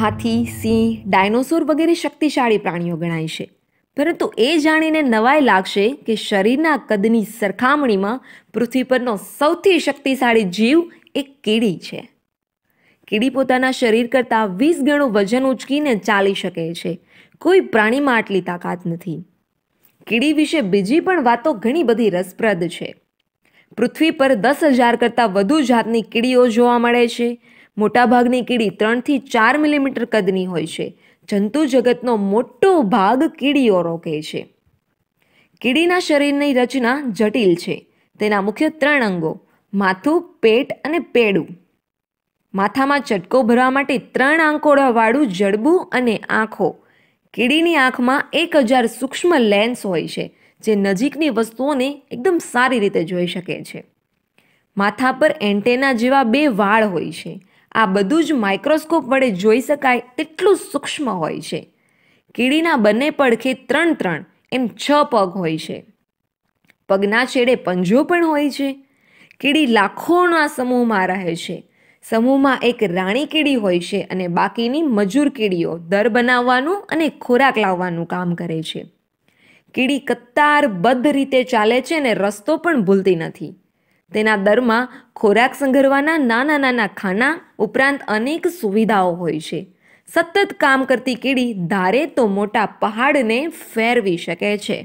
હાથી સિંહ dinosaur વગેરે શક્તિશાળી પ્રાણીઓ ગણાય છે પરંતુ એ જાણીને નવાઈ લાગશે કે શરીરના કદની સરખામણીમાં પૃથ્વી પરનો સૌથી શક્તિશાળી જીવ એ કીડી છે કીડી પોતાના શરીર કરતાં વીસ ગણું વજન ઉચકીને ચાલી શકે છે કોઈ પ્રાણીમાં આટલી તાકાત નથી કીડી વિશે બીજી પણ વાતો ઘણી બધી રસપ્રદ છે પૃથ્વી પર દસ હજાર કરતાં વધુ જાતની કીડીઓ જોવા મળે છે મોટાભાગની કીડી ત્રણથી ચાર મિલીમીટર કદની હોય છે જંતુ જગતનો મોટો ભાગ કીડીઓ રોકે છે કીડીના શરીરની રચના જટિલ છે તેના મુખ્ય ત્રણ અંગો માથું પેટ અને પેડું માથામાં ચટકો ભરવા માટે ત્રણ આંકોડાવાળું જડબું અને આંખો કીડીની આંખમાં એક હજાર સૂક્ષ્મ લેન્સ હોય છે જે નજીકની વસ્તુઓને એકદમ સારી રીતે જોઈ શકે છે માથા પર એન્ટેના જેવા બે વાળ હોય છે આ બધું જ માઇક્રોસ્કોપ વડે જોઈ શકાય તેટલું સૂક્ષ્મ હોય છે કીડીના બંને પડખે ત્રણ ત્રણ એમ છ પગ હોય છે પગના છેડે પંજો પણ હોય છે કીડી લાખોના સમૂહમાં રહે છે સમૂહમાં એક રાણી કીડી હોય છે અને બાકીની મજૂર કીડીઓ દર બનાવવાનું અને ખોરાક લાવવાનું કામ કરે છે કીડી કત્તારબદ્ધ રીતે ચાલે છે અને રસ્તો પણ ભૂલતી નથી તેના દરમાં ખોરાક સંઘરવાના નાના નાના ખાના ઉપરાંત અનેક સુવિધાઓ હોય છે સતત કામ કરતી કીડી ધારે તો મોટા પહાડને ફેરવી શકે છે